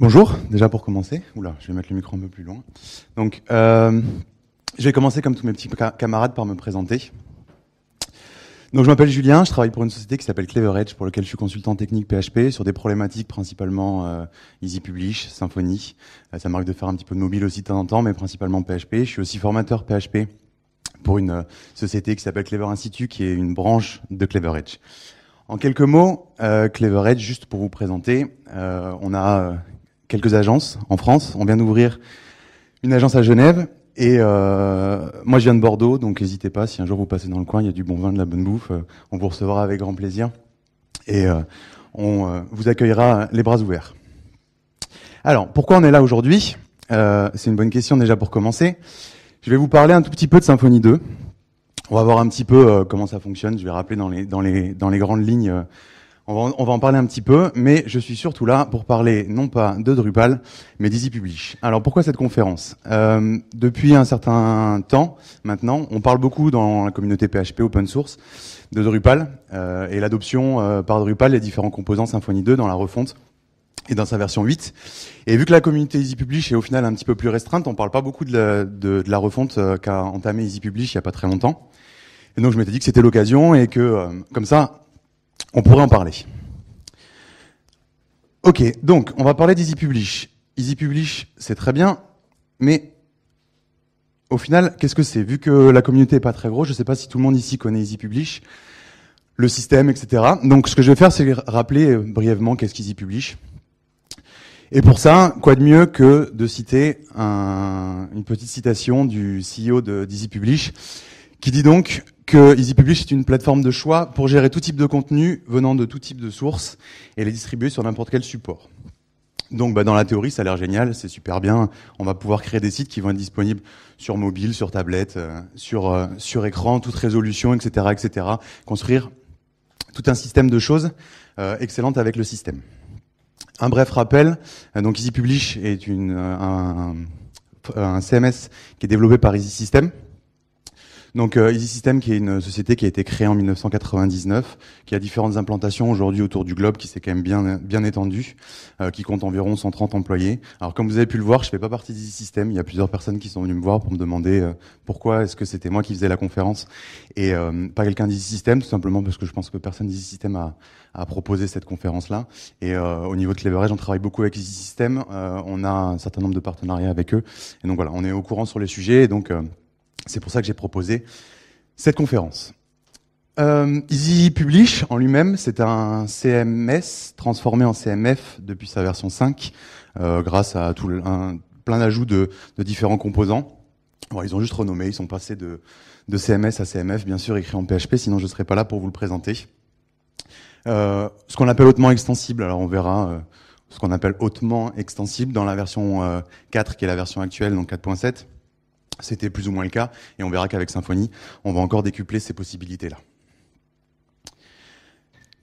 Bonjour, déjà pour commencer. Oula, je vais mettre le micro un peu plus loin. Donc, euh, je vais commencer comme tous mes petits camarades par me présenter. Donc, je m'appelle Julien, je travaille pour une société qui s'appelle Clever Edge, pour laquelle je suis consultant technique PHP sur des problématiques principalement euh, Easy Publish, Symfony. Euh, ça m'arrive de faire un petit peu de mobile aussi de temps en temps, mais principalement PHP. Je suis aussi formateur PHP pour une société qui s'appelle Clever Institute, qui est une branche de Clever Edge. En quelques mots, Clever Edge, juste pour vous présenter, on a quelques agences en France. On vient d'ouvrir une agence à Genève. Et euh, moi, je viens de Bordeaux, donc n'hésitez pas. Si un jour vous passez dans le coin, il y a du bon vin, de la bonne bouffe. Euh, on vous recevra avec grand plaisir. Et euh, on vous accueillera les bras ouverts. Alors, pourquoi on est là aujourd'hui C'est une bonne question déjà pour commencer. Je vais vous parler un tout petit peu de Symphonie 2. On va voir un petit peu comment ça fonctionne. Je vais rappeler dans les, dans les, dans les grandes lignes on va, en parler un petit peu, mais je suis surtout là pour parler non pas de Drupal, mais d'Easy Publish. Alors pourquoi cette conférence euh, Depuis un certain temps maintenant, on parle beaucoup dans la communauté PHP open source de Drupal euh, et l'adoption euh, par Drupal des différents composants Symfony 2 dans la refonte et dans sa version 8. Et vu que la communauté Easy Publish est au final un petit peu plus restreinte, on parle pas beaucoup de la, refonte qu'a entamée Easy Publish il y a pas très longtemps. Et donc je m'étais dit que c'était l'occasion et que comme ça, on pourrait en parler. Ok, donc on va parler d'Easy Publish. Easy Publish, c'est très bien, mais au final, qu'est-ce que c'est Vu que la communauté est pas très grosse, je ne sais pas si tout le monde ici connaît Easy Publish, le système, etc. Donc ce que je vais faire, c'est rappeler euh, brièvement qu'est-ce qu'Easy Publish. Et pour ça, quoi de mieux que de citer une petite citation du CEO d'Easy de, Publish qui dit donc que EasyPublish est une plateforme de choix pour gérer tout type de contenu venant de tout type de sources et les distribuer sur n'importe quel support. Donc bah, dans la théorie, ça a l'air génial, c'est super bien. On va pouvoir créer des sites qui vont être disponibles sur mobile, sur tablette, euh, sur, euh, sur écran, toute résolution, etc., etc. Construire tout un système de choses euh, excellentes avec le système. Un bref rappel, euh, donc EasyPublish est une, un, un, un, CMS qui est développé par Easy System, donc euh, Easy qui est une société qui a été créée en 1999, qui a différentes implantations aujourd'hui autour du globe, qui s'est quand même bien bien étendue, euh, qui compte environ 130 employés. Alors comme vous avez pu le voir, je ne fais pas partie d'Easy System. Il y a plusieurs personnes qui sont venues me voir pour me demander euh, pourquoi est-ce que c'était moi qui faisais la conférence et euh, pas quelqu'un d'Easy System, tout simplement parce que je pense que personne d'Easy System a, a proposé cette conférence-là. Et au niveau de Cleverage, on travaille beaucoup avec Easy System. on a un certain nombre de partenariats avec eux. Et donc voilà, on est au courant sur les sujets. Et donc c'est pour ça que j'ai proposé cette conférence. Euh, Easy Publish en lui-même, c'est un CMS transformé en CMF depuis sa version 5, euh, grâce à tout un, plein d'ajouts de, différents composants. ils ont juste renommé, ils sont passés de, CMS à CMF, bien sûr écrit en PHP, sinon je ne serais pas là pour vous le présenter. Euh, ce qu'on appelle hautement extensible, alors on verra euh, ce qu'on appelle hautement extensible dans la version 4, qui est la version actuelle, donc 4.7. C'était plus ou moins le cas, et on verra qu'avec Symfony, on va encore décupler ces possibilités-là.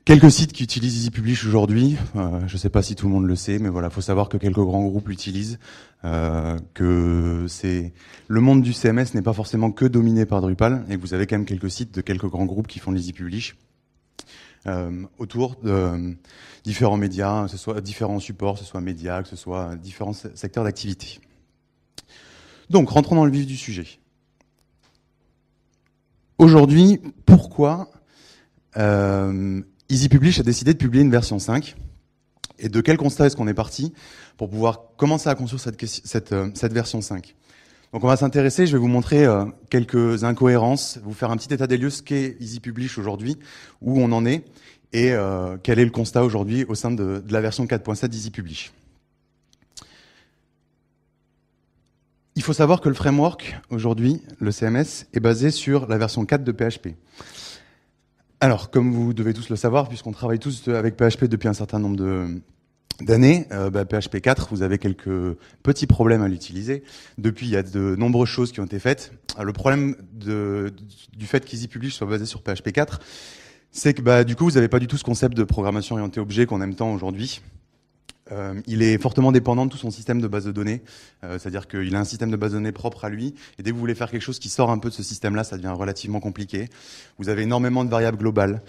Quelques sites qui utilisent EasyPublish aujourd'hui, euh, je ne sais pas si tout le monde le sait, mais voilà, faut savoir que quelques grands groupes l'utilisent, euh, que c'est le monde du CMS n'est pas forcément que dominé par Drupal, et vous avez quand même quelques sites de quelques grands groupes qui font l'EasyPublish. Euh, autour de différents médias, ce soit différents supports, que ce soit médias, que ce soit différents secteurs d'activité. Donc, rentrons dans le vif du sujet. Aujourd'hui, pourquoi EasyPublish Easy a décidé de publier une version 5 et de quel constat est-ce qu'on est parti pour pouvoir commencer à construire cette, euh, version 5 Donc on va s'intéresser, je vais vous montrer euh, quelques incohérences, vous faire un petit état des lieux ce qu'est Easy Publish aujourd'hui, où on en est et euh, quel est le constat aujourd'hui au sein de, de la version 4.7 d'Easy Publish. Il faut savoir que le framework, aujourd'hui, le CMS, est basé sur la version 4 de PHP. Alors, comme vous devez tous le savoir, puisqu'on travaille tous avec PHP depuis un certain nombre d'années, PHP euh, bah, 4, vous avez quelques petits problèmes à l'utiliser. Depuis, il y a de nombreuses choses qui ont été faites. le problème du fait qu'ils y publient soit basé sur PHP 4, c'est que bah, du coup, vous n'avez pas du tout ce concept de programmation orientée objet qu'on aime tant aujourd'hui. Euh, il est fortement dépendant de tout son système de base de données, euh, c'est-à-dire qu'il a un système de base de données propre à lui, et dès que vous voulez faire quelque chose qui sort un peu de ce système-là, ça devient relativement compliqué. Vous avez énormément de variables globales,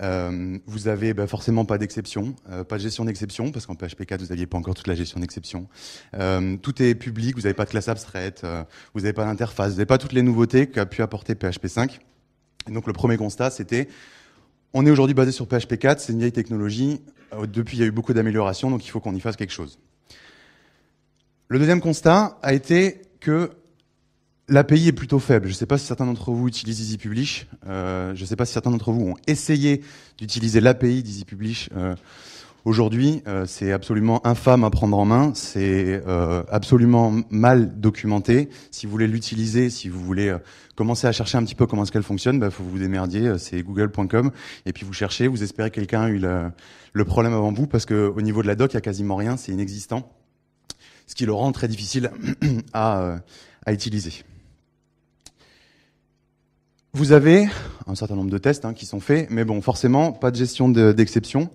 euh, vous avez bah, forcément pas d'exception, euh, pas de gestion d'exception, parce qu'en PHP 4, vous n'aviez pas encore toute la gestion d'exception. Euh, tout est public, vous n'avez pas de classe abstraite, vous n'avez pas d'interface, vous n'avez pas toutes les nouveautés qu'a pu apporter PHP 5. donc le premier constat, c'était on est aujourd'hui basé sur PHP 4, c'est une vieille technologie. Euh, depuis, il y a eu beaucoup d'améliorations, donc il faut qu'on y fasse quelque chose. Le deuxième constat a été que l'API est plutôt faible. Je ne sais pas si certains d'entre vous utilisent Easy Publish. Euh, je ne sais pas si certains d'entre vous ont essayé d'utiliser l'API publish Publish. Aujourd'hui, euh, c'est absolument infâme à prendre en main, c'est euh, absolument mal documenté. Si vous voulez l'utiliser, si vous voulez euh, commencer à chercher un petit peu comment est-ce qu'elle fonctionne, il bah, faut vous démerdier, c'est google.com, et puis vous cherchez, vous espérez que quelqu'un a eu le problème avant vous, parce qu'au niveau de la doc, il n'y a quasiment rien, c'est inexistant, ce qui le rend très difficile à utiliser. Vous avez un certain nombre de tests hein, qui sont faits, mais bon, forcément, pas de gestion d'exception,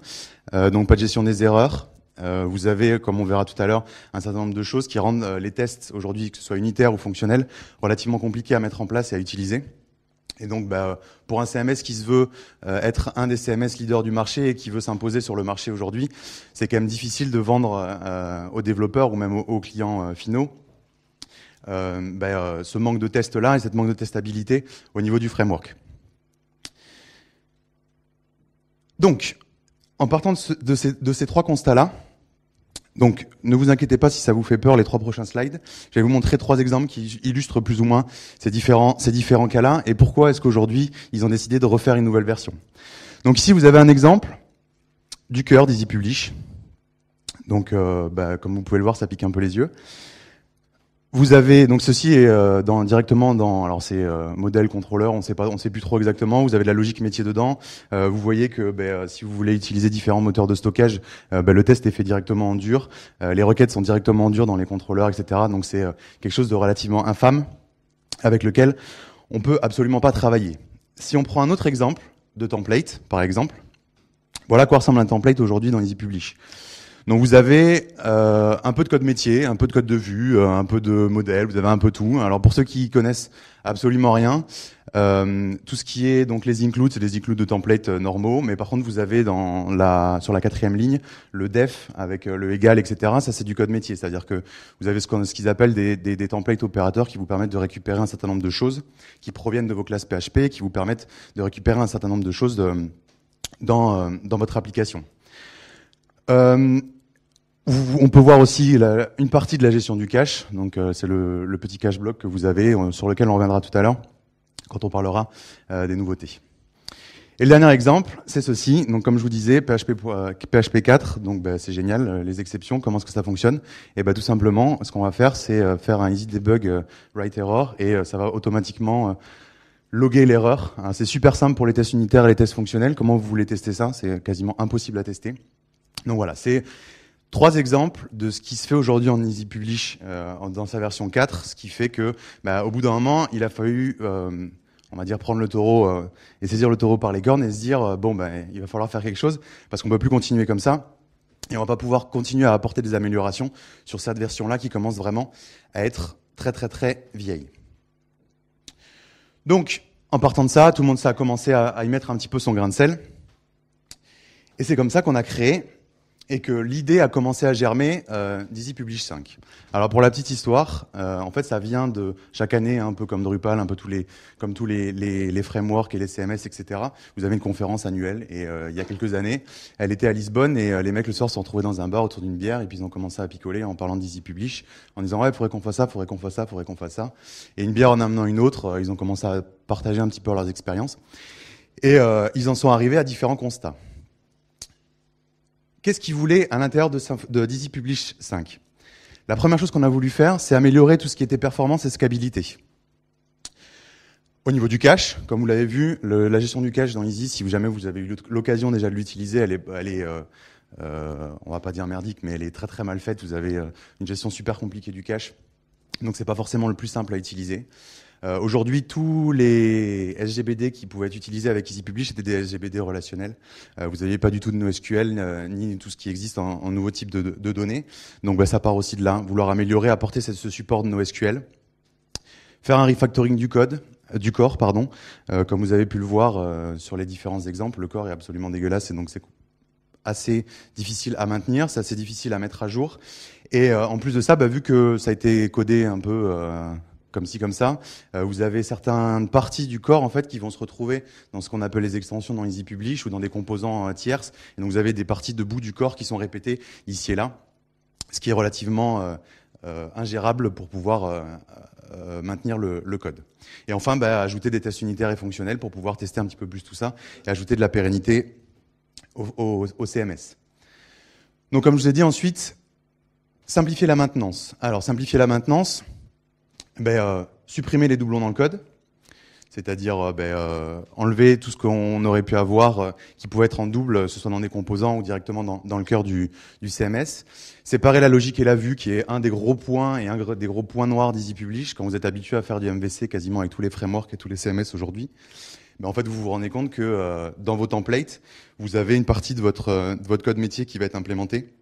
euh, donc pas de gestion des erreurs. Euh, vous avez, comme on verra tout à l'heure, un certain nombre de choses qui rendent euh, les tests aujourd'hui, que ce soit unitaires ou fonctionnels, relativement compliqués à mettre en place et à utiliser. Et donc, bah, pour un CMS qui se veut être un des CMS leaders du marché et qui veut s'imposer sur le marché aujourd'hui, c'est quand même difficile de vendre aux développeurs ou même aux, clients finaux euh, ben, euh, ce manque de test-là et cette manque de testabilité au niveau du framework. Donc, en partant de, ces, trois constats-là, donc ne vous inquiétez pas si ça vous fait peur les trois prochains slides, je vais vous montrer trois exemples qui illustrent plus ou moins ces différents, ces différents cas-là et pourquoi est-ce qu'aujourd'hui ils ont décidé de refaire une nouvelle version. Donc ici vous avez un exemple du cœur Publish Donc euh, ben, comme vous pouvez le voir ça pique un peu les yeux. Vous avez donc ceci est euh, dans, directement dans alors c'est euh, modèle contrôleur on sait pas on sait plus trop exactement vous avez de la logique métier dedans euh, vous voyez que ben, euh, si vous voulez utiliser différents moteurs de stockage ben, le test est fait directement en dur les requêtes sont directement en dur dans les contrôleurs etc donc c'est quelque chose de relativement infâme avec lequel on peut absolument pas travailler si on prend un autre exemple de template par exemple voilà à quoi ressemble un template aujourd'hui dans EasyPublish. publish donc vous avez euh, un peu de code métier, un peu de code de vue, euh, un peu de modèle, vous avez un peu tout. Alors pour ceux qui connaissent absolument rien, euh, tout ce qui est donc les includes, c'est des includes de templates normaux, mais par contre vous avez dans la sur la quatrième ligne le def avec le égal, etc. Ça c'est du code métier, c'est-à-dire que vous avez ce qu'ils appellent des, des, templates opérateurs qui vous permettent de récupérer un certain nombre de choses qui proviennent de vos classes PHP, qui vous permettent de récupérer un certain nombre de choses de, dans dans votre application. Euh, on peut voir aussi une partie de la gestion du cache, donc euh, c'est le, petit cache bloc que vous avez, euh, sur lequel on reviendra tout à l'heure quand on parlera euh, des nouveautés. Et le dernier exemple, c'est ceci. Donc, comme je vous disais, PHP, PHP 4, donc bah, c'est génial. Les exceptions, comment est-ce que ça fonctionne Et ben tout simplement, ce qu'on va faire, c'est faire un easy debug write error, et ça va automatiquement loguer l'erreur. Hein, c'est super simple pour les tests unitaires et les tests fonctionnels. Comment vous voulez tester ça C'est quasiment impossible à tester. Donc voilà, c'est trois exemples de ce qui se fait aujourd'hui en Easy Publish euh, dans sa version 4, ce qui fait que, bah, au bout d'un moment, il a fallu, euh, on va dire, prendre le taureau euh, et saisir le taureau par les cornes et se dire, bon, bah, il va falloir faire quelque chose parce qu'on ne peut plus continuer comme ça. Et on ne va pas pouvoir continuer à apporter des améliorations sur cette version-là qui commence vraiment à être très très très vieille. Donc, en partant de ça, tout le monde ça a commencé à y mettre un petit peu son grain de sel. Et c'est comme ça qu'on a créé et que l'idée a commencé à germer, euh, Publish 5. Alors pour la petite histoire, euh, en fait ça vient de chaque année, hein, un peu comme Drupal, un peu tous les, comme tous les, les, frameworks et les CMS, etc. Vous avez une conférence annuelle et euh, il y a quelques années, elle était à Lisbonne et euh, les mecs le soir se sont retrouvés dans un bar autour d'une bière et puis ils ont commencé à picoler en parlant d'Easy Publish, en disant ouais il faudrait qu'on fasse ça, il faudrait qu'on fasse ça, il faudrait qu'on fasse ça. Et une bière en amenant une autre, ils ont commencé à partager un petit peu leurs expériences et ils en sont arrivés à différents constats. Qu'est-ce qu'ils voulaient à l'intérieur de, de Publish 5 La première chose qu'on a voulu faire, c'est améliorer tout ce qui était performance et scalabilité. Au niveau du cache, comme vous l'avez vu, la gestion du cache dans Easy, si jamais vous avez eu l'occasion déjà de l'utiliser, elle est, euh, euh, on va pas dire merdique, mais elle est très très mal faite. Vous avez euh, une gestion super compliquée du cache, donc c'est pas forcément le plus simple à utiliser. Euh, aujourd'hui, tous les SGBD qui pouvaient être utilisés avec EasyPublish étaient des SGBD relationnels. Euh, vous n'aviez pas du tout de NoSQL euh, ni tout ce qui existe en, nouveau type de, données. Donc bah, ça part aussi de là, vouloir améliorer, apporter ce, support de NoSQL, faire un refactoring du code, du corps, pardon. comme vous avez pu le voir sur les différents exemples, le corps est absolument dégueulasse et donc c'est assez difficile à maintenir, c'est assez difficile à mettre à jour. Et en plus de ça, bah, vu que ça a été codé un peu comme ci, comme ça, euh, vous avez certaines parties du corps en fait qui vont se retrouver dans ce qu'on appelle les extensions dans Easy Publish ou dans des composants euh, tierces. Et donc vous avez des parties de du corps qui sont répétées ici et là, ce qui est relativement euh, ingérable pour pouvoir maintenir le, code. Et enfin, bah, ajouter des tests unitaires et fonctionnels pour pouvoir tester un petit peu plus tout ça et ajouter de la pérennité au, au CMS. Donc, comme je vous ai dit ensuite, simplifier la maintenance. Alors, simplifier la maintenance, ben, euh, supprimer les doublons dans le code, c'est-à-dire euh, ben, euh, enlever tout ce qu'on aurait pu avoir qui pouvait être en double, ce soit dans des composants ou directement dans, le cœur du, CMS. Séparer la logique et la vue, qui est un des gros points et un des gros points noirs d'Easy quand vous êtes habitué à faire du MVC quasiment avec tous les frameworks et tous les CMS aujourd'hui. Ben, en fait, vous vous rendez compte que dans vos templates, vous avez une partie de votre, de votre code métier qui va être implémentée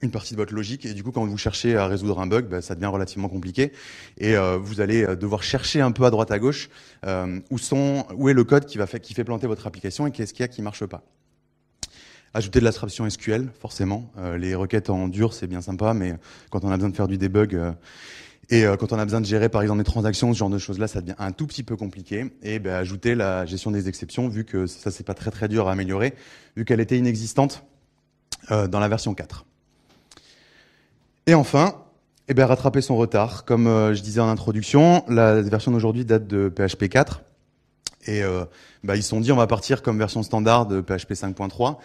une partie de votre logique et du coup quand vous cherchez à résoudre un bug bah, ça devient relativement compliqué et euh, vous allez euh, devoir chercher un peu à droite à gauche euh, où sont où est le code qui va fait, planter votre application et qu'est-ce qu'il y a qui marche pas Ajouter de l'abstraction SQL forcément les requêtes en dur c'est bien sympa mais quand on a besoin de faire du debug et quand on a besoin de gérer par exemple des transactions, ce genre de choses-là, ça devient un tout petit peu compliqué. Et bah, ajouter la gestion des exceptions, vu que ça c'est pas très très dur à améliorer, vu qu'elle était inexistante dans la version 4. Et enfin, eh bien, rattraper son retard. Comme euh, je disais en introduction, la version d'aujourd'hui date de PHP 4. Et euh, bah, ils se sont dit, on va partir comme version standard de PHP 5.3.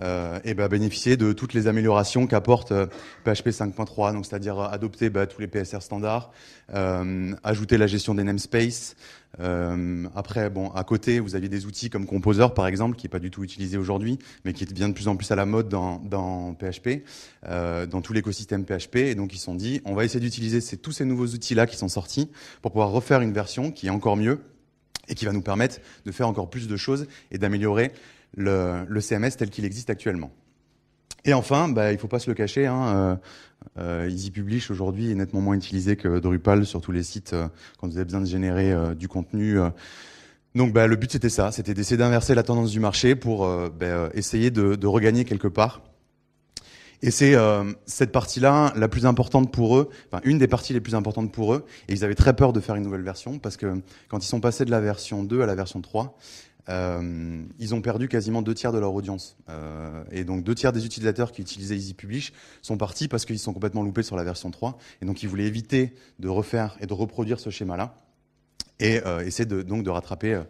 Euh, et bah, bénéficier de toutes les améliorations qu'apporte PHP euh, 5.3, donc c'est-à-dire euh, adopter bah, tous les PSR standards, ajouter la gestion des namespaces. après, bon, à côté, vous aviez des outils comme Composer, par exemple, qui n'est pas du tout utilisé aujourd'hui, mais qui est bien de plus en plus à la mode dans, dans PHP, dans tout l'écosystème PHP. Et donc, ils se sont dit, on va essayer d'utiliser tous ces nouveaux outils-là qui sont sortis pour pouvoir refaire une version qui est encore mieux et qui va nous permettre de faire encore plus de choses et d'améliorer le, CMS tel qu'il existe actuellement. Et enfin, bah, il ne faut pas se le cacher, hein, euh, euh, Easy Publish aujourd'hui est nettement moins utilisé que Drupal sur tous les sites euh, quand vous avez besoin de générer du contenu. Donc bah, le but c'était ça, c'était d'essayer d'inverser la tendance du marché pour bah, essayer de regagner quelque part et c'est euh, cette partie-là la plus importante pour eux, enfin une des parties les plus importantes pour eux, et ils avaient très peur de faire une nouvelle version, parce que quand ils sont passés de la version 2 à la version 3, euh, ils ont perdu quasiment deux tiers de leur audience. Euh, et donc deux tiers des utilisateurs qui utilisaient Easy Publish sont partis parce qu'ils sont complètement loupés sur la version 3, et donc ils voulaient éviter de refaire et de reproduire ce schéma-là, et essayer de, donc de rattraper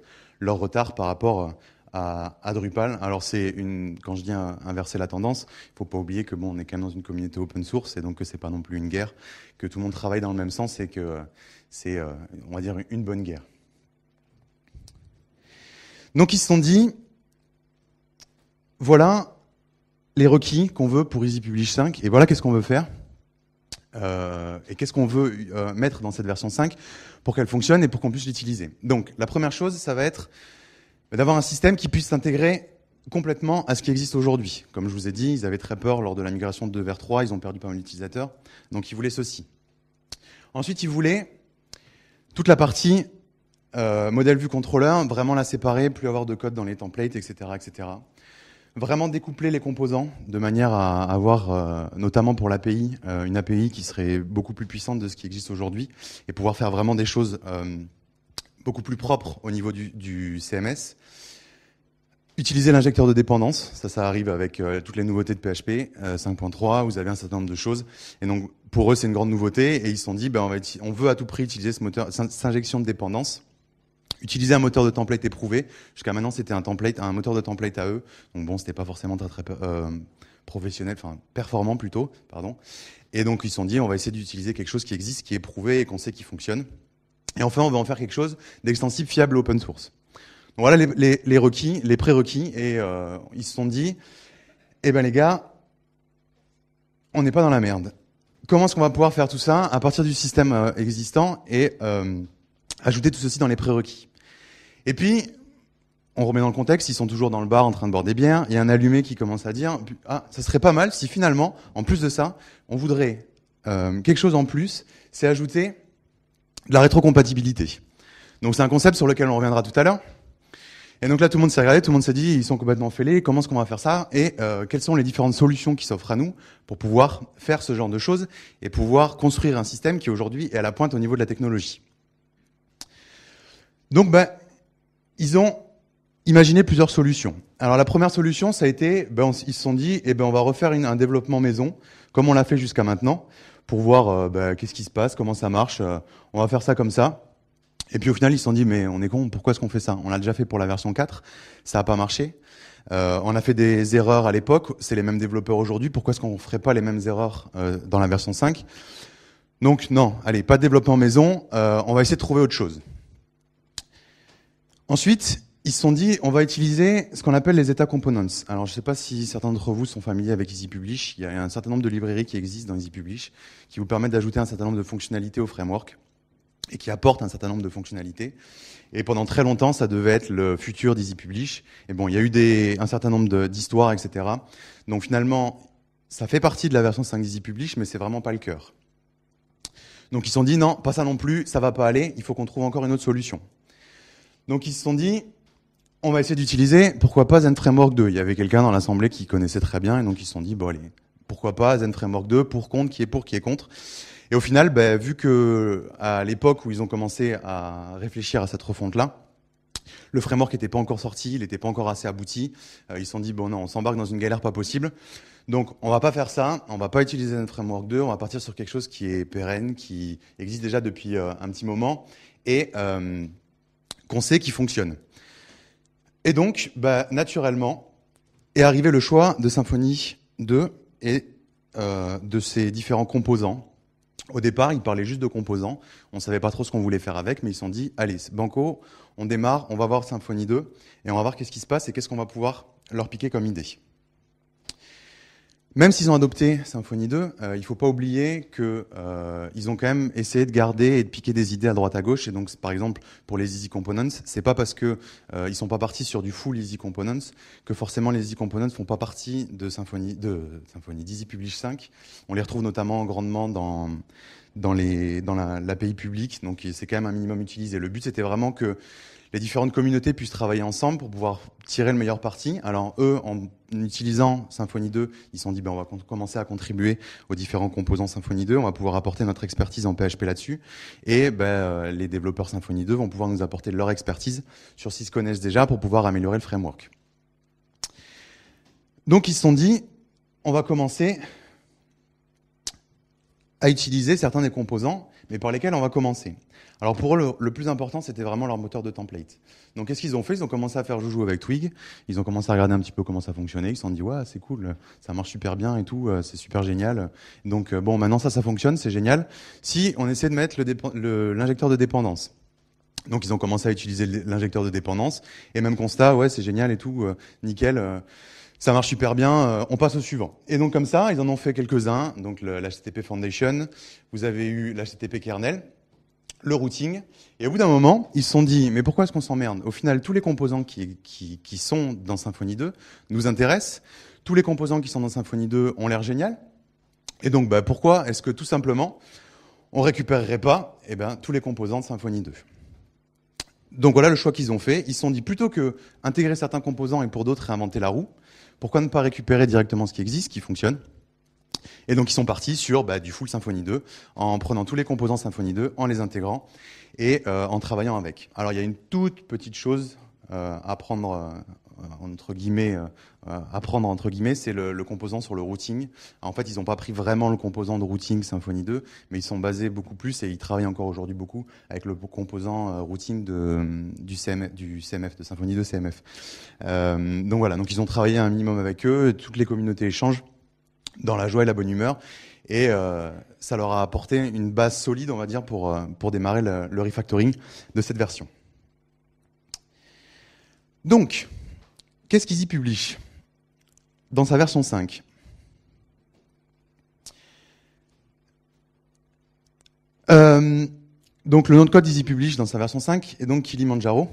leur retard par rapport à, Drupal. Alors c'est une, quand je dis inverser la tendance, il faut pas oublier que bon, on est quand même dans une communauté open source et donc que c'est pas non plus une guerre, que tout le monde travaille dans le même sens et que c'est, euh, on va dire, une bonne guerre. Donc ils se sont dit, voilà les requis qu'on veut pour Easy Publish 5 et voilà qu'est-ce qu'on veut faire. Euh, et qu'est-ce qu'on veut euh, mettre dans cette version 5 pour qu'elle fonctionne et pour qu'on puisse l'utiliser. Donc la première chose, ça va être d'avoir un système qui puisse s'intégrer complètement à ce qui existe aujourd'hui. Comme je vous ai dit, ils avaient très peur lors de la migration de 2 vers 3, ils ont perdu pas mal d'utilisateurs, donc ils voulaient ceci. Ensuite, ils voulaient toute la partie euh, modèle vue contrôleur, vraiment la séparer, plus avoir de code dans les templates, etc. etc. Vraiment découpler les composants de manière à avoir, euh, notamment pour l'API, euh, une API qui serait beaucoup plus puissante de ce qui existe aujourd'hui et pouvoir faire vraiment des choses beaucoup plus propre au niveau du, CMS. Utiliser l'injecteur de dépendance, ça, ça arrive avec euh, toutes les nouveautés de PHP 5.3. Euh, vous avez un certain nombre de choses, et donc pour eux c'est une grande nouveauté, et ils se sont dit, ben on, va on veut à tout prix utiliser ce moteur, cette injection de dépendance. Utiliser un moteur de template éprouvé. Jusqu'à maintenant c'était un template, un moteur de template à eux, donc bon c'était pas forcément très, très euh, professionnel, enfin performant plutôt, pardon. Et donc ils se sont dit, on va essayer d'utiliser quelque chose qui existe, qui est prouvé et qu'on sait qui fonctionne. Et enfin, on va en faire quelque chose d'extensible, fiable, open source. Donc voilà les, les, requis, les prérequis, et euh, ils se sont dit, eh ben les gars, on n'est pas dans la merde. Comment est-ce qu'on va pouvoir faire tout ça à partir du système euh, existant et euh, ajouter tout ceci dans les prérequis Et puis, on remet dans le contexte, ils sont toujours dans le bar en train de boire des bières, il y a un allumé qui commence à dire, ah, ça serait pas mal si finalement, en plus de ça, on voudrait quelque chose en plus, c'est ajouter de la rétrocompatibilité. Donc c'est un concept sur lequel on reviendra tout à l'heure. Et donc là, tout le monde s'est regardé, tout le monde s'est dit, ils sont complètement fêlés, comment est-ce qu'on va faire ça Et euh, quelles sont les différentes solutions qui s'offrent à nous pour pouvoir faire ce genre de choses et pouvoir construire un système qui aujourd'hui est à la pointe au niveau de la technologie Donc, ben, ils ont imaginé plusieurs solutions. Alors la première solution, ça a été, ben, ils se sont dit, et eh ben, on va refaire un développement maison, comme on l'a fait jusqu'à maintenant pour voir euh, bah, qu'est-ce qui se passe, comment ça marche. Euh, on va faire ça comme ça. Et puis au final, ils se sont dit, mais on est con, pourquoi est-ce qu'on fait ça On l'a déjà fait pour la version 4, ça n'a pas marché. Euh, on a fait des erreurs à l'époque, c'est les mêmes développeurs aujourd'hui, pourquoi est-ce qu'on ne ferait pas les mêmes erreurs dans la version 5 Donc non, allez, pas de développement maison, on va essayer de trouver autre chose. Ensuite, ils se sont dit, on va utiliser ce qu'on appelle les états Components. Alors, je ne sais pas si certains d'entre vous sont familiers avec Easy Publish. Il y a un certain nombre de librairies qui existent dans Easy Publish qui vous permettent d'ajouter un certain nombre de fonctionnalités au framework et qui apportent un certain nombre de fonctionnalités. Et pendant très longtemps, ça devait être le futur d'Easy Publish. Et bon, il y a eu des, un certain nombre d'histoires, etc. Donc finalement, ça fait partie de la version 5 d'Easy Publish, mais c'est vraiment pas le cœur. Donc ils se sont dit, non, pas ça non plus, ça va pas aller, il faut qu'on trouve encore une autre solution. Donc ils se sont dit, on va essayer d'utiliser, pourquoi pas Zen Framework 2 Il y avait quelqu'un dans l'assemblée qui connaissait très bien et donc ils se sont dit, bon allez, pourquoi pas Zen Framework 2, pour contre, qui est pour, qui est contre. Et au final, bah, vu que à l'époque où ils ont commencé à réfléchir à cette refonte-là, le framework n'était pas encore sorti, il n'était pas encore assez abouti. Euh, ils se sont dit, bon non, on s'embarque dans une galère pas possible. Donc on va pas faire ça, on va pas utiliser Zen framework 2, on va partir sur quelque chose qui est pérenne, qui existe déjà depuis euh, un petit moment et euh, qu'on sait qui fonctionne. Et donc, bah, naturellement, est arrivé le choix de Symphonie 2 et euh, de ses différents composants. Au départ, ils parlaient juste de composants. On ne savait pas trop ce qu'on voulait faire avec, mais ils se sont dit allez, banco, on démarre, on va voir Symphonie 2 et on va voir qu'est-ce qui se passe et qu'est-ce qu'on va pouvoir leur piquer comme idée. Même s'ils ont adopté Symfony 2, il euh, il faut pas oublier qu'ils euh, ont quand même essayé de garder et de piquer des idées à droite à gauche. Et donc, par exemple, pour les Easy Components, ce n'est pas parce que euh, ils sont pas partis sur du full Easy Components que forcément les Easy Components ne font pas partie de Symfony, de Symfony d'Easy Publish 5. On les retrouve notamment grandement dans dans les dans l'API la, publique. Donc, c'est quand même un minimum utilisé. Le but c'était vraiment que les différentes communautés puissent travailler ensemble pour pouvoir tirer le meilleur parti. Alors eux, en utilisant Symfony 2, ils se sont dit ben, on va commencer à contribuer aux différents composants Symfony 2, on va pouvoir apporter notre expertise en PHP là-dessus, et ben, euh, les développeurs Symfony 2 vont pouvoir nous apporter leur expertise sur ce qu'ils connaissent déjà pour pouvoir améliorer le framework. Donc ils se sont dit, on va commencer à utiliser certains des composants et par lesquels on va commencer. Alors pour eux, le, plus important, c'était vraiment leur moteur de template. Donc qu'est-ce qu'ils ont fait Ils ont commencé à faire joujou avec Twig, ils ont commencé à regarder un petit peu comment ça fonctionnait, ils se sont dit, ouais, c'est cool, ça marche super bien et tout, euh, c'est super génial. Donc euh, bon, maintenant ça, ça fonctionne, c'est génial. Si on essaie de mettre l'injecteur de dépendance. Donc ils ont commencé à utiliser l'injecteur de dépendance, et même constat, ouais, c'est génial et tout, euh, nickel ça marche hyper bien, euh, on passe au suivant. Et donc comme ça, ils en ont fait quelques-uns, donc l'HTTP Foundation, vous avez eu l'HTTP Kernel, le routing, et au bout d'un moment, ils se sont dit, mais pourquoi est-ce qu'on s'emmerde Au final, tous les composants qui, qui, sont dans Symfony 2 nous intéressent, tous les composants qui sont dans Symfony 2 ont l'air génial, et donc bah, pourquoi est-ce que tout simplement, on récupérerait pas et eh ben, tous les composants de Symfony 2 donc voilà le choix qu'ils ont fait. Ils se sont dit plutôt que intégrer certains composants et pour d'autres réinventer la roue, pourquoi ne pas récupérer directement ce qui existe, qui fonctionne Et donc ils sont partis sur bah, du full Symfony 2, en prenant tous les composants Symfony 2, en les intégrant et euh, en travaillant avec. Alors il y a une toute petite chose euh, à prendre euh, euh, entre guillemets, euh, apprendre entre guillemets, c'est le, composant sur le routing. en fait, ils n'ont pas pris vraiment le composant de routing Symfony 2, mais ils sont basés beaucoup plus et ils travaillent encore aujourd'hui beaucoup avec le composant euh, routing de, du, du CMF, de Symfony 2 CMF. donc voilà, donc ils ont travaillé un minimum avec eux, toutes les communautés échangent dans la joie et la bonne humeur. Et ça leur a apporté une base solide, on va dire, pour, pour démarrer le, le refactoring de cette version. Donc, Qu'est-ce qu'ils y Dans sa version 5. Euh, donc le nom de code EasyPublish Publish dans sa version 5 est donc Kilimanjaro,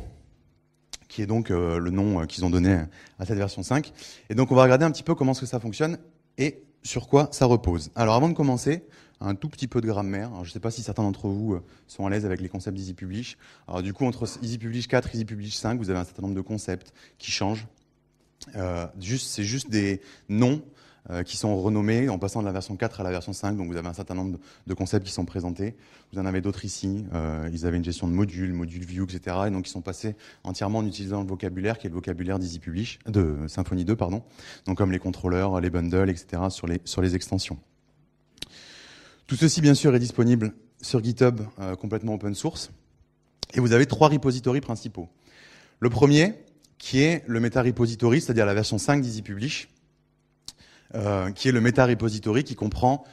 qui est donc euh, le nom euh, qu'ils ont donné à cette version 5. Et donc on va regarder un petit peu comment ce que ça fonctionne et sur quoi ça repose. Alors avant de commencer, un tout petit peu de grammaire. je ne sais pas si certains d'entre vous sont à l'aise avec les concepts d'Easy Publish. Alors, du coup, entre Easy Publish 4 et Easy Publish 5, vous avez un certain nombre de concepts qui changent. Euh, juste, c'est juste des noms euh, qui sont renommés en passant de la version 4 à la version 5. Donc vous avez un certain nombre de concepts qui sont présentés. Vous en avez d'autres ici. Euh, ils avaient une gestion de modules, module view, etc. Et donc ils sont passés entièrement en utilisant le vocabulaire qui est le vocabulaire d'Easy Publish, de Symfony 2, pardon. Donc comme les contrôleurs, les bundles, etc. sur les, extensions. Tout ceci, bien sûr, est disponible sur GitHub complètement open source. Et vous avez trois repositories principaux. Le premier, qui est le Meta Repository, c'est-à-dire la version 5 d'EasyPublish, euh, qui est le Meta Repository qui comprend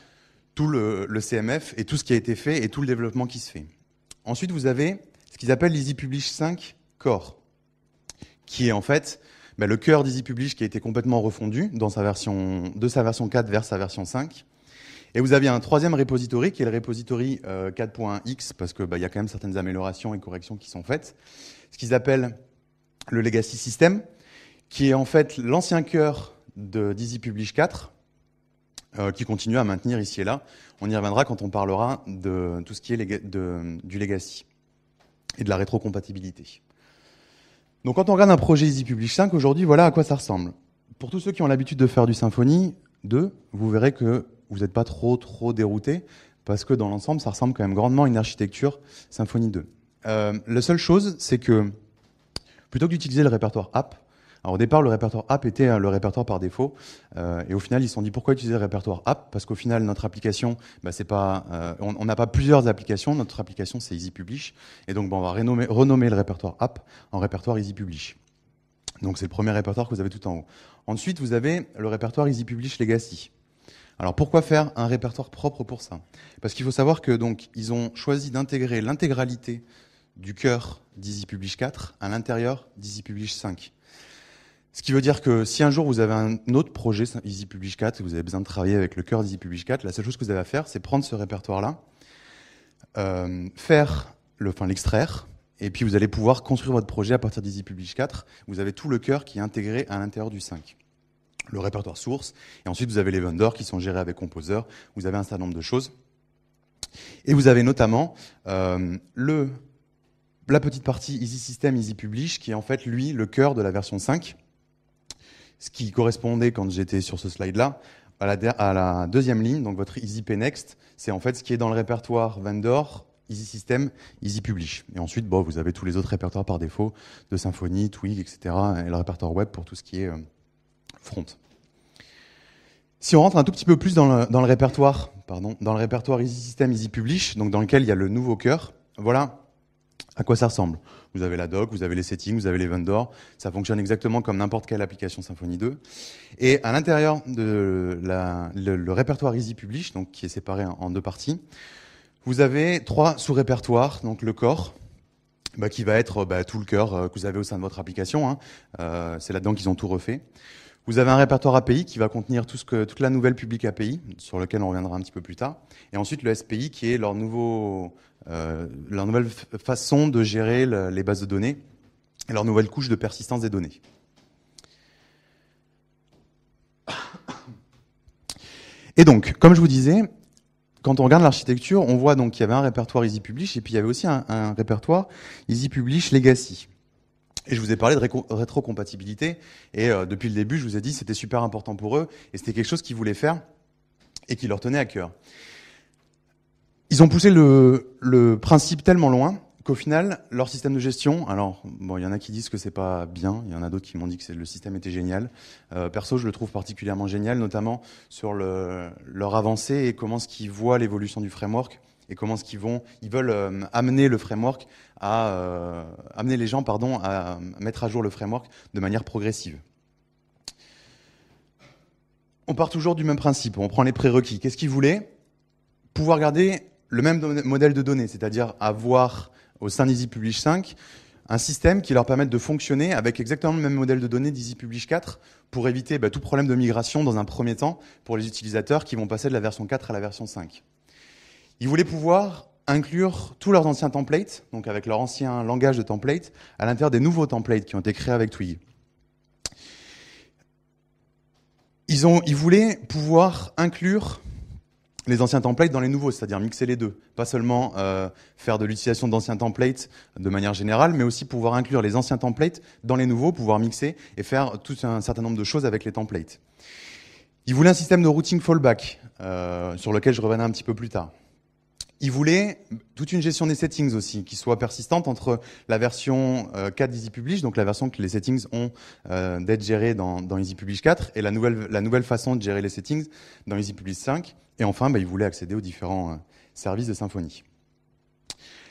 tout le, CMF et tout ce qui a été fait et tout le développement qui se fait. Ensuite, vous avez ce qu'ils appellent l'EasyPublish 5 Core, qui est en fait bah, le cœur d'EasyPublish, qui a été complètement refondu dans sa version, de sa version 4 vers sa version 5. Et vous avez un troisième repository qui est le repository 4.1x euh, parce que ben, il y a quand même certaines améliorations et corrections qui sont faites. Ce qu'ils appellent le Legacy System, qui est en fait l'ancien cœur de Publish 4, euh, qui continue à maintenir ici et là. On y reviendra quand on parlera de tout ce qui est du legacy et de la rétrocompatibilité. Donc quand on regarde un projet Easy Publish 5, aujourd'hui, voilà à quoi ça ressemble. Pour tous ceux qui ont l'habitude de faire du Symfony 2, vous verrez que vous n'êtes pas trop trop dérouté, parce que dans l'ensemble, ça ressemble quand même grandement à une architecture Symfony 2. Euh, la seule chose, c'est que plutôt que d'utiliser le répertoire app, alors au départ, le répertoire app était hein, le répertoire par défaut. Euh, et au final, ils se sont dit pourquoi utiliser le répertoire app Parce qu'au final, notre application, bah, euh, on n'a pas plusieurs applications. Notre application, c'est Easy Et donc, on va renommer, renommer, le répertoire app en répertoire Easy Donc, c'est le premier répertoire que vous avez tout en haut. Ensuite, vous avez le répertoire Easy Legacy. Alors pourquoi faire un répertoire propre pour ça Parce qu'il faut savoir que donc ils ont choisi d'intégrer l'intégralité du cœur d'Easy Publish 4 à l'intérieur d'Easy Publish 5. Ce qui veut dire que si un jour vous avez un autre projet, Easy Publish 4, vous avez besoin de travailler avec le cœur d'Easy Publish 4, la seule chose que vous avez à faire, c'est prendre ce répertoire-là, euh, faire, le, enfin l'extraire, et puis vous allez pouvoir construire votre projet à partir d'Easy Publish 4. Vous avez tout le cœur qui est intégré à l'intérieur du 5 le répertoire source, et ensuite vous avez les vendors qui sont gérés avec Composer, vous avez un certain nombre de choses. Et vous avez notamment euh, le la petite partie Easy System, Easy Publish, qui est en fait, lui, le cœur de la version 5, ce qui correspondait, quand j'étais sur ce slide-là, à, la, deuxième ligne, donc votre Easy Pay Next, c'est en fait ce qui est dans le répertoire vendor, Easy System, Easy Publish. Et ensuite, bon, vous avez tous les autres répertoires par défaut, de Symfony, Twig, etc., et le répertoire web pour tout ce qui est euh, front. Si on rentre un tout petit peu plus dans le, répertoire, pardon, dans le répertoire Easy System, Easy Publish, donc dans lequel il y a le nouveau cœur, voilà à quoi ça ressemble Vous avez la doc, vous avez les settings, vous avez les vendors. Ça fonctionne exactement comme n'importe quelle application Symfony 2. Et à l'intérieur de le, répertoire Easy Publish, donc qui est séparé en deux parties, vous avez trois sous-répertoires, donc le corps, bah, qui va être bah, tout le cœur euh, que vous avez au sein de votre application. Hein. Euh, c'est là-dedans qu'ils ont tout refait. Vous avez un répertoire API qui va contenir toute la nouvelle public API, sur lequel on reviendra un petit peu plus tard. Et ensuite le SPI qui est leur, euh, nouvelle façon de gérer les bases de données et leur nouvelle couche de persistance des données. Et donc, comme je vous disais, quand on regarde l'architecture, on voit donc qu'il y avait un répertoire Easy Publish et puis il y avait aussi un, un répertoire Easy Publish Legacy. Et je vous ai parlé de rétrocompatibilité. Et euh, depuis le début, je vous ai dit que c'était super important pour eux et c'était quelque chose qu'ils voulaient faire et qui leur tenait à cœur. Ils ont poussé le, principe tellement loin qu'au final, leur système de gestion, alors bon, il y en a qui disent que c'est pas bien, il y en a d'autres qui m'ont dit que le système était génial. Euh, perso, je le trouve particulièrement génial, notamment sur le, leur avancée et comment ce qu'ils voient l'évolution du framework et comment ce qu'ils vont, ils veulent euh, amener le framework à euh, amener les gens pardon à mettre à jour le framework de manière progressive. On part toujours du même principe, on prend les prérequis. Qu'est-ce qu'ils voulaient Pouvoir garder le même modèle de données, c'est-à-dire avoir au sein d'Easy Publish 5 un système qui leur permette de fonctionner avec exactement le même modèle de données d'Easy Publish 4 pour éviter bah, tout problème de migration dans un premier temps pour les utilisateurs qui vont passer de la version 4 à la version 5. Ils voulaient pouvoir inclure tous leurs anciens templates, donc avec leur ancien langage de template, à l'intérieur des nouveaux templates qui ont été créés avec Twig. Ils, voulaient pouvoir inclure les anciens templates dans les nouveaux, c'est-à-dire mixer les deux. Pas seulement euh, faire de l'utilisation d'anciens templates de manière générale, mais aussi pouvoir inclure les anciens templates dans les nouveaux, pouvoir mixer et faire tout un certain nombre de choses avec les templates. Ils voulaient un système de routing fallback, euh, sur lequel je reviendrai un petit peu plus tard. Ils voulaient toute une gestion des settings aussi, qui soit persistante entre la version 4 euh, d'EasyPublish, donc la version que les settings ont euh, d'être gérés dans, EasyPublish Easy 4, et la nouvelle, la nouvelle façon de gérer les settings dans EasyPublish 5. Et enfin, bah, ils voulaient accéder aux différents euh, services de Symfony.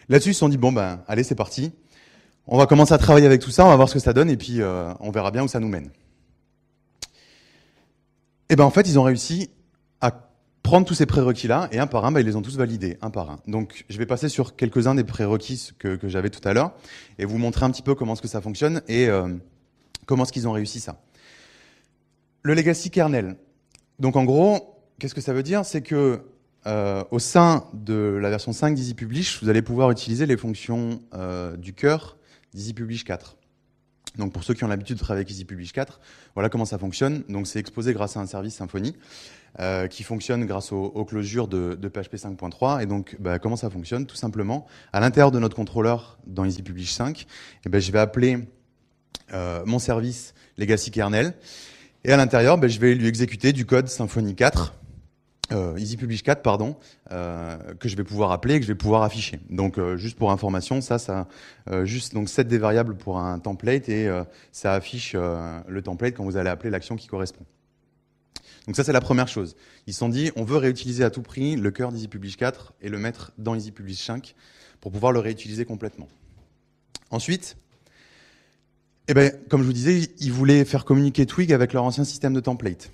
Là-dessus, ils se sont dit, bon, ben, allez, c'est parti. On va commencer à travailler avec tout ça, on va voir ce que ça donne, et puis on verra bien où ça nous mène. Et eh ben, en fait, ils ont réussi prendre tous ces prérequis-là, et un par un, bah, ils les ont tous validés, un par un. Donc je vais passer sur quelques-uns des prérequis que, j'avais tout à l'heure, et vous montrer un petit peu comment ce que ça fonctionne, et euh, comment est-ce qu'ils ont réussi ça. Le legacy kernel. Donc en gros, qu'est-ce que ça veut dire C'est que euh, au sein de la version 5 Publish, vous allez pouvoir utiliser les fonctions euh, du cœur Publish 4. Donc pour ceux qui ont l'habitude de travailler avec Easy 4, voilà comment ça fonctionne. Donc c'est exposé grâce à un service Symfony euh, qui fonctionne grâce aux, closures de, PHP 5.3. Et donc bah, comment ça fonctionne Tout simplement, à l'intérieur de notre contrôleur dans Easy 5, et eh ben, je vais appeler euh, mon service Legacy Kernel. Et à l'intérieur, ben, je vais lui exécuter du code Symfony 4 euh, Easy Publish 4, pardon, euh, que je vais pouvoir appeler, et que je vais pouvoir afficher. Donc, euh, juste pour information, ça, ça, euh, juste donc 7 des variables pour un template et euh, ça affiche le template quand vous allez appeler l'action qui correspond. Donc ça, c'est la première chose. Ils se sont dit, on veut réutiliser à tout prix le cœur d'Easy Publish 4 et le mettre dans Easy Publish 5 pour pouvoir le réutiliser complètement. Ensuite, eh ben, comme je vous disais, ils voulaient faire communiquer Twig avec leur ancien système de template.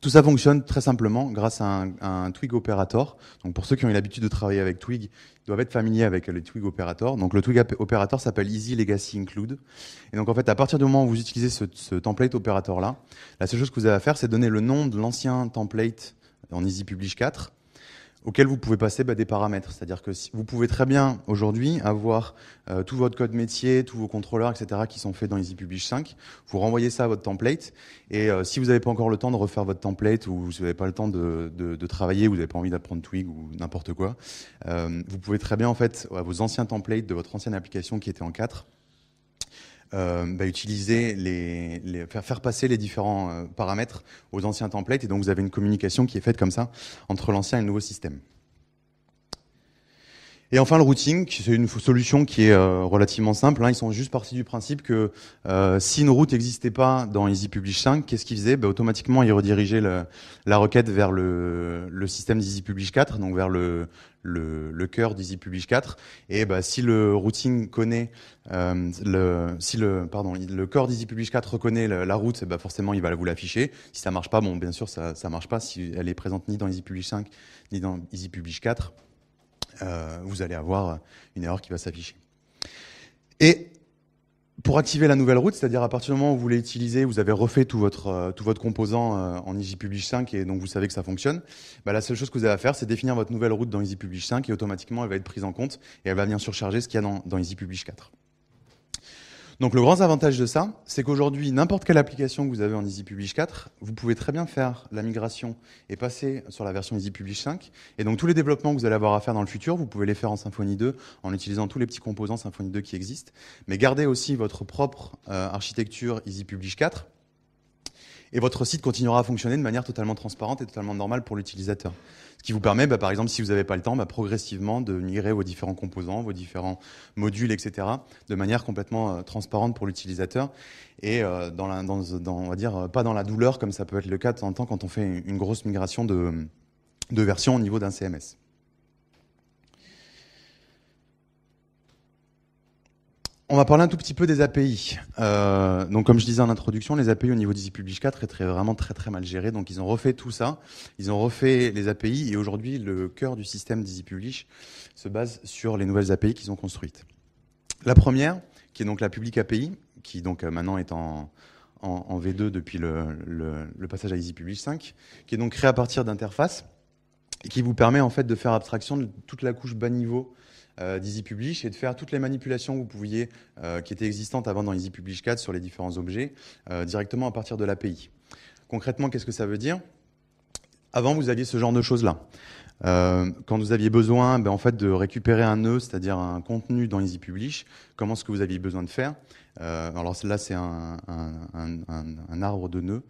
Tout ça fonctionne très simplement grâce à un, Twig Operator. Donc pour ceux qui ont eu l'habitude de travailler avec Twig, ils doivent être familiers avec les Twig Operator. Donc le Twig Operator s'appelle Easy Legacy Include. Et donc en fait, à partir du moment où vous utilisez ce, template operator là, la seule chose que vous avez à faire, c'est donner le nom de l'ancien template en Easy Publish 4 auquel vous pouvez passer bah, des paramètres. C'est-à-dire que si, vous pouvez très bien aujourd'hui avoir euh, tout votre code métier, tous vos contrôleurs, etc. qui sont faits dans EasyPublish 5. Vous renvoyez ça à votre template. Et euh, si vous n'avez pas encore le temps de refaire votre template ou si vous n'avez pas le temps de, de, de travailler, ou vous n'avez pas envie d'apprendre Twig ou n'importe quoi, euh, vous pouvez très bien en fait à vos anciens templates de votre ancienne application qui était en 4 euh, bah, utiliser les, les, faire, passer les différents euh, paramètres aux anciens templates et donc vous avez une communication qui est faite comme ça entre l'ancien et le nouveau système. Et enfin le routing, c'est une solution qui est euh, relativement simple. Hein. Ils sont juste partis du principe que euh, si une route n'existait pas dans Easy Publish 5, qu'est-ce qu'ils faisaient ben, Automatiquement, ils redirigeaient le, la requête vers le, le système d'Easy Publish 4, donc vers le, le, le cœur d'Easy Publish 4. Et ben, si le routing connaît, euh, le, si le, pardon, le cœur d'Easy Publish 4 reconnaît la, route, ben, forcément, il va vous l'afficher. Si ça marche pas, bon, bien sûr, ça, ne marche pas si elle est présente ni dans Easy Publish 5 ni dans Easy Publish 4. Euh, vous allez avoir une erreur qui va s'afficher. Et pour activer la nouvelle route, c'est-à-dire à partir du moment où vous utiliser vous avez refait tout votre, euh, tout votre composant euh, en EasyPublish 5 et donc vous savez que ça fonctionne, bah, la seule chose que vous avez à faire, c'est définir votre nouvelle route dans EasyPublish 5 et automatiquement elle va être prise en compte et elle va venir surcharger ce qu'il y a dans, dans Publish 4. Donc le grand avantage de ça, c'est qu'aujourd'hui, n'importe quelle application que vous avez en Easy Publish 4, vous pouvez très bien faire la migration et passer sur la version Easy Publish 5. Et donc tous les développements que vous allez avoir à faire dans le futur, vous pouvez les faire en Symfony 2 en utilisant tous les petits composants Symfony 2 qui existent. Mais gardez aussi votre propre euh, architecture Easy Publish 4 et votre site continuera à fonctionner de manière totalement transparente et totalement normale pour l'utilisateur. Ce qui vous permet, bah, par exemple, si vous n'avez pas le temps, bah, progressivement de migrer vos différents composants, vos différents modules, etc., de manière complètement euh, transparente pour l'utilisateur et euh, dans, dans, on va dire, pas dans la douleur comme ça peut être le cas de temps en temps quand on fait une grosse migration de, de version au niveau d'un CMS. On va parler un tout petit peu des API. Euh, donc, comme je disais en introduction, les API au niveau d'Easy Publish 4 étaient vraiment très très mal gérés. Donc, ils ont refait tout ça. Ils ont refait les API et aujourd'hui, le cœur du système d'Easy Publish se base sur les nouvelles API qu'ils ont construites. La première, qui est donc la Public API, qui donc euh, maintenant est en, V2 depuis le, passage à Easy 5, qui est donc créée à partir d'interfaces et qui vous permet en fait de faire abstraction de toute la couche bas niveau euh, d'Easy Publish et de faire toutes les manipulations que vous pouviez, euh, qui étaient existantes avant dans Easy Publish 4 sur les différents objets, euh, directement à partir de l'API. Concrètement, qu'est-ce que ça veut dire Avant, vous aviez ce genre de choses-là. quand vous aviez besoin ben, en fait, de récupérer un nœud, c'est-à-dire un contenu dans Easy Publish, comment est-ce que vous aviez besoin de faire Alors là, c'est un, arbre de nœuds.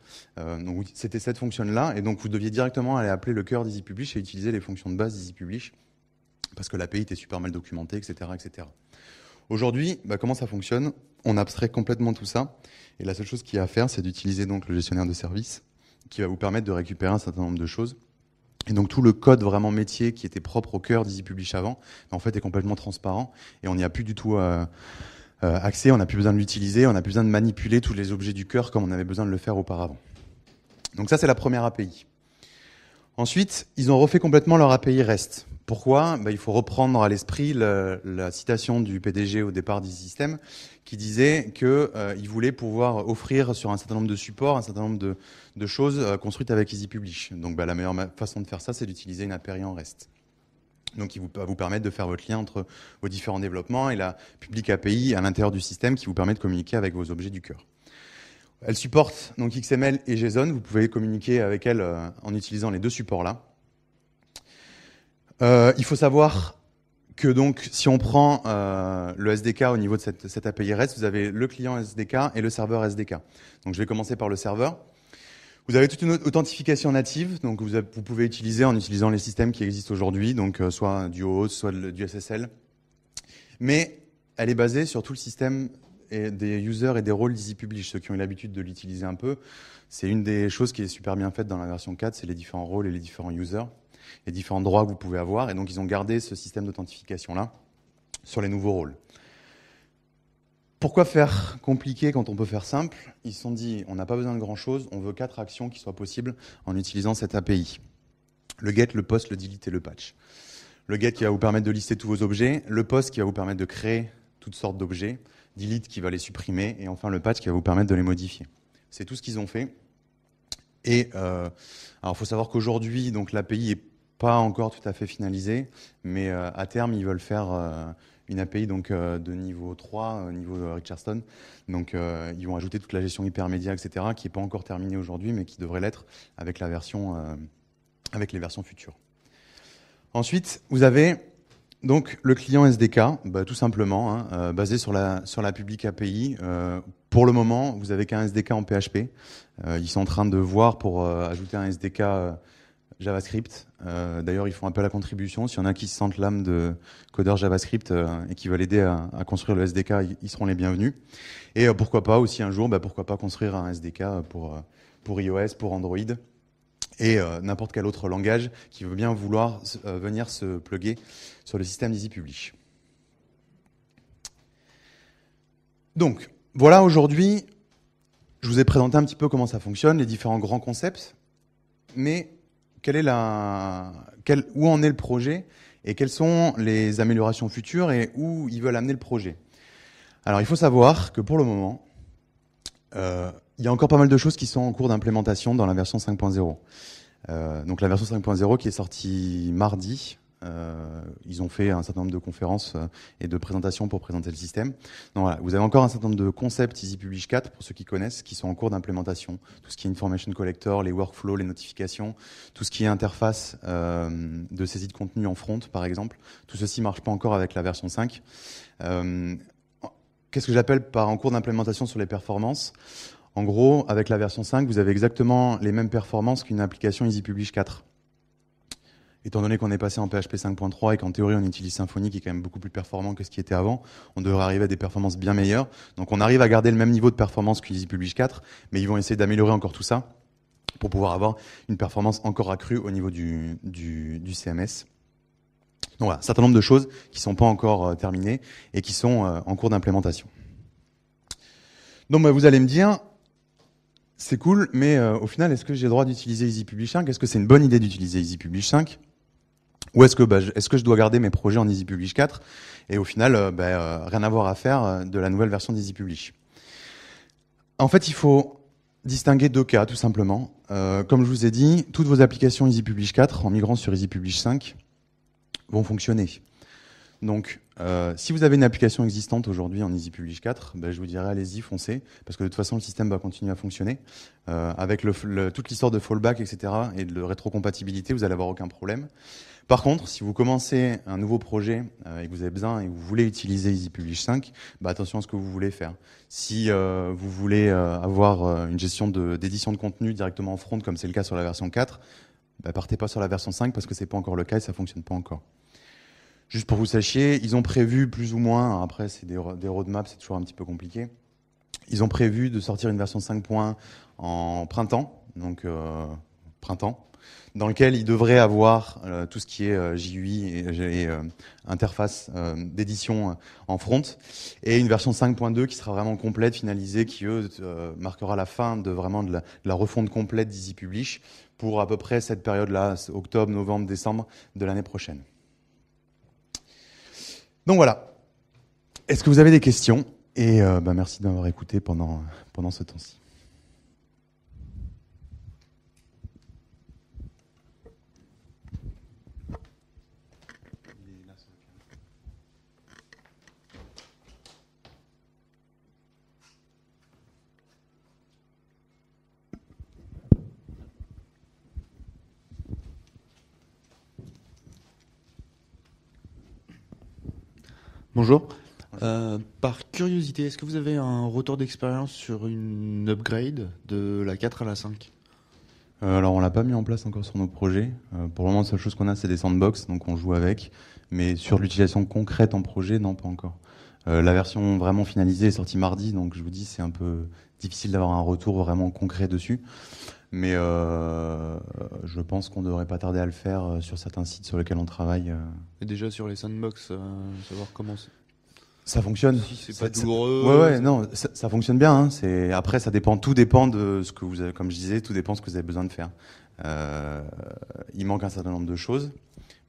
c'était cette fonction-là, et donc vous deviez directement aller appeler le cœur d'Easy Publish et utiliser les fonctions de base d'Easy Publish parce que l'API était super mal documentée, etc. etc. Aujourd'hui, bah, comment ça fonctionne On abstrait complètement tout ça, et la seule chose qu'il y a à faire, c'est d'utiliser donc le gestionnaire de service, qui va vous permettre de récupérer un certain nombre de choses. Et donc tout le code vraiment métier qui était propre au cœur d'Easy Publish avant, bah, en fait est complètement transparent, et on n'y a plus du tout... Euh, euh, accès, on n'a plus besoin de l'utiliser, on n'a plus besoin de manipuler tous les objets du cœur comme on avait besoin de le faire auparavant. Donc ça, c'est la première API. Ensuite, ils ont refait complètement leur API REST. Pourquoi bah, Il faut reprendre à l'esprit la citation du PDG au départ d'EasySystem qui disait qu'il euh, voulait pouvoir offrir sur un certain nombre de supports, un certain nombre de, choses euh, construites avec EasyPublish. Donc bah, la meilleure façon de faire ça, c'est d'utiliser une API en REST. Donc, il va vous permettre de faire votre lien entre vos différents développements et la publique API à l'intérieur du système qui vous permet de communiquer avec vos objets du cœur. Elle supporte donc XML et JSON. Vous pouvez communiquer avec elle euh, en utilisant les deux supports là. Euh, il faut savoir que donc, si on prend euh, le SDK au niveau de cette, API REST, vous avez le client SDK et le serveur SDK. Donc, je vais commencer par le serveur. Vous avez toute une authentification native, donc vous, pouvez utiliser en utilisant les systèmes qui existent aujourd'hui, donc euh, soit du OAuth, soit du SSL. Mais elle est basée sur tout le système des users et des rôles d'Easy Publish, ceux qui ont l'habitude de l'utiliser un peu. C'est une des choses qui est super bien faite dans la version 4, c'est les différents rôles et les différents users les différents droits que vous pouvez avoir. Et donc, ils ont gardé ce système d'authentification-là sur les nouveaux rôles. Pourquoi faire compliqué quand on peut faire simple Ils se sont dit, on n'a pas besoin de grand-chose, on veut quatre actions qui soient possibles en utilisant cette API. Le get, le post, le delete et le patch. Le get qui va vous permettre de lister tous vos objets, le post qui va vous permettre de créer toutes sortes d'objets, delete qui va les supprimer, et enfin le patch qui va vous permettre de les modifier. C'est tout ce qu'ils ont fait. Et euh, alors, faut savoir qu'aujourd'hui, l'API est pas encore tout à fait finalisé, mais euh, à terme, ils veulent faire euh, une API donc, euh, de niveau 3, niveau Richardson. Donc, ils vont ajouter toute la gestion hypermédia, etc., qui n'est pas encore terminée aujourd'hui, mais qui devrait l'être avec, la version, avec les versions futures. Ensuite, vous avez donc le client SDK, bah, tout simplement, hein, basé sur la, sur la public API. pour le moment, vous avez qu'un SDK en PHP. ils sont en train de voir pour ajouter un SDK JavaScript. Euh, d'ailleurs, ils font un peu la contribution. S'il y en a qui se sentent l'âme de codeur JavaScript euh, et qui veulent aider à, construire le SDK, ils, seront les bienvenus. Et euh, pourquoi pas aussi un jour, bah, pourquoi pas construire un SDK pour, pour iOS, pour Android et n'importe quel autre langage qui veut bien vouloir venir se pluguer sur le système d'Easy Publish. Donc, voilà aujourd'hui, je vous ai présenté un petit peu comment ça fonctionne, les différents grands concepts, mais quelle est la, où en est le projet et quelles sont les améliorations futures et où ils veulent amener le projet. Alors il faut savoir que pour le moment, euh, il y a encore pas mal de choses qui sont en cours d'implémentation dans la version 5.0. Euh, donc la version 5.0 qui est sortie mardi, euh, ils ont fait un certain nombre de conférences euh, et de présentations pour présenter le système. vous avez encore un certain nombre de concepts Easy 4 pour ceux qui connaissent, qui sont en cours d'implémentation. Tout ce qui est information collector, les workflows, les notifications, tout ce qui est interface euh, de saisie de contenu en front, par exemple. Tout ceci marche pas encore avec la version 5. Qu'est-ce que j'appelle par en cours d'implémentation sur les performances En gros, avec la version 5, vous avez exactement les mêmes performances qu'une application Easy 4 étant donné qu'on est passé en PHP 5.3 et qu'en théorie on utilise Symfony qui est quand même beaucoup plus performant que ce qui était avant, on devrait arriver à des performances bien meilleures. Donc on arrive à garder le même niveau de performance qu'Easy Publish 4, mais ils vont essayer d'améliorer encore tout ça pour pouvoir avoir une performance encore accrue au niveau du, CMS. Donc voilà, un certain nombre de choses qui ne sont pas encore euh, terminées et qui sont euh, en cours d'implémentation. Donc bah, vous allez me dire, c'est cool, mais euh, au final, est-ce que j'ai le droit d'utiliser Easy Publish 5 Est-ce que c'est une bonne idée d'utiliser Easy Publish 5 ou est-ce que, bah, est-ce que je dois garder mes projets en Easy 4 et au final, euh, bah, euh, rien à voir à faire euh, de la nouvelle version d'Easy Publish En fait, il faut distinguer deux cas, tout simplement. comme je vous ai dit, toutes vos applications Easy Publish 4, en migrant sur Easy Publish 5, vont fonctionner. Donc, si vous avez une application existante aujourd'hui en Easy 4, bah, je vous dirais allez-y, foncez, parce que de toute façon, le système va continuer à fonctionner. avec toute l'histoire de fallback, etc., et de rétrocompatibilité, vous allez avoir aucun problème. Par contre, si vous commencez un nouveau projet euh, et que vous avez besoin et que vous voulez utiliser EasyPublish 5, bah, attention à ce que vous voulez faire. Si euh, vous voulez euh, avoir une gestion d'édition de, contenu directement en front, comme c'est le cas sur la version 4, bah, partez pas sur la version 5 parce que c'est pas encore le cas et ça fonctionne pas encore. Juste pour vous sachiez, ils ont prévu plus ou moins, hein, après c'est des, des roadmaps, c'est toujours un petit peu compliqué, ils ont prévu de sortir une version 5.1 en printemps, donc printemps, dans lequel il devrait avoir euh, tout ce qui est euh, JUI et, euh, interface d'édition en front, et une version 5.2 qui sera vraiment complète, finalisée, qui eux, marquera la fin de vraiment de la, refonte complète d'Easy Publish pour à peu près cette période-là, octobre, novembre, décembre de l'année prochaine. Donc voilà. Est-ce que vous avez des questions Et bah, merci d'avoir écouté pendant, pendant ce temps-ci. Bonjour. Euh, par curiosité, est-ce que vous avez un retour d'expérience sur une upgrade de la 4 à la 5 euh, Alors, on l'a pas mis en place encore sur nos projets. Euh, pour le moment, la seule chose qu'on a, c'est des sandbox, donc on joue avec. Mais sur l'utilisation concrète en projet, non, pas encore. Euh, la version vraiment finalisée est sortie mardi, donc je vous dis, c'est un peu difficile d'avoir un retour vraiment concret dessus. Mais euh, je pense qu'on devrait pas tarder à le faire euh, sur certains sites sur lesquels on travaille. Et déjà sur les sandbox, savoir comment ça fonctionne. Si c'est pas douloureux. Ouais, non, ça, fonctionne bien. Hein. après, ça dépend. Tout dépend de ce que vous avez, comme je disais, tout dépend de ce que vous avez besoin de faire. il manque un certain nombre de choses,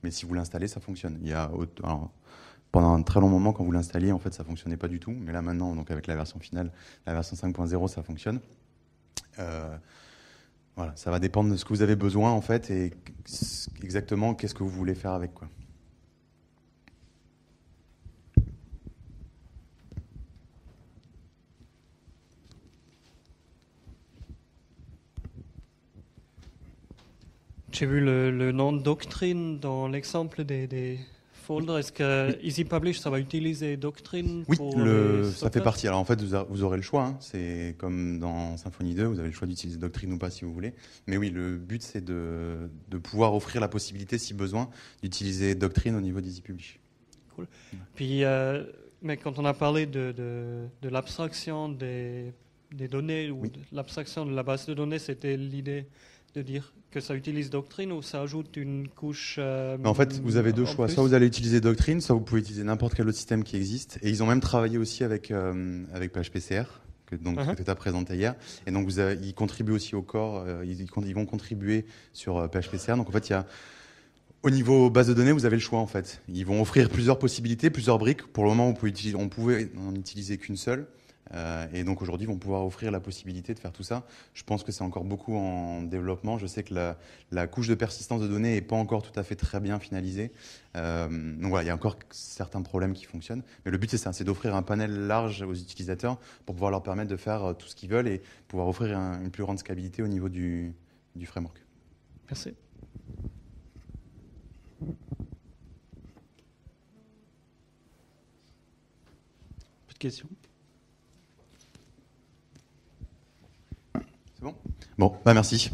mais si vous l'installez, ça fonctionne. Il y a, alors, pendant un très long moment, quand vous l'installiez, en fait, ça fonctionnait pas du tout. Mais là, maintenant, donc avec la version finale, la version 5.0, ça fonctionne. Euh, voilà, ça va dépendre de ce que vous avez besoin, en fait, et exactement qu'est-ce que vous voulez faire avec quoi. J'ai vu le, nom de doctrine dans l'exemple des, est-ce que Easy Publish, ça va utiliser Doctrine Oui, ça fait partie. Alors en fait, vous, aurez le choix. Hein. C'est comme dans Symfony 2, vous avez le choix d'utiliser Doctrine ou pas si vous voulez. Mais oui, le but, c'est de, pouvoir offrir la possibilité, si besoin, d'utiliser Doctrine au niveau d'Easy Publish. Cool. Puis, euh, mais quand on a parlé de, l'abstraction des, données, ou l'abstraction de la base de données, c'était l'idée de dire que ça utilise Doctrine ou ça ajoute une couche euh, En fait, vous avez deux choix. Soit vous allez utiliser Doctrine, soit vous pouvez utiliser n'importe quel autre système qui existe. Et ils ont même travaillé aussi avec, euh, avec PHPCR, que, donc, uh-huh. tu as présenté hier. Et donc, vous ils contribuent aussi au corps. Euh, ils, ils, vont contribuer sur PHPCR. Donc, en fait, il y a. Au niveau base de données, vous avez le choix en fait. Ils vont offrir plusieurs possibilités, plusieurs briques. Pour le moment, on, pouvait, on pouvait en utiliser qu'une seule. Euh, et donc aujourd'hui, vont pouvoir offrir la possibilité de faire tout ça. Je pense que c'est encore beaucoup en développement. Je sais que la, couche de persistance de données n'est pas encore tout à fait très bien finalisée. Euh, donc voilà, il y a encore certains problèmes qui fonctionnent. Mais le but, c'est ça, c'est d'offrir un panel large aux utilisateurs pour pouvoir leur permettre de faire euh, tout ce qu'ils veulent et pouvoir offrir une plus grande scalabilité au niveau du, du framework. Merci. Plus de questions bon Bon, bah merci.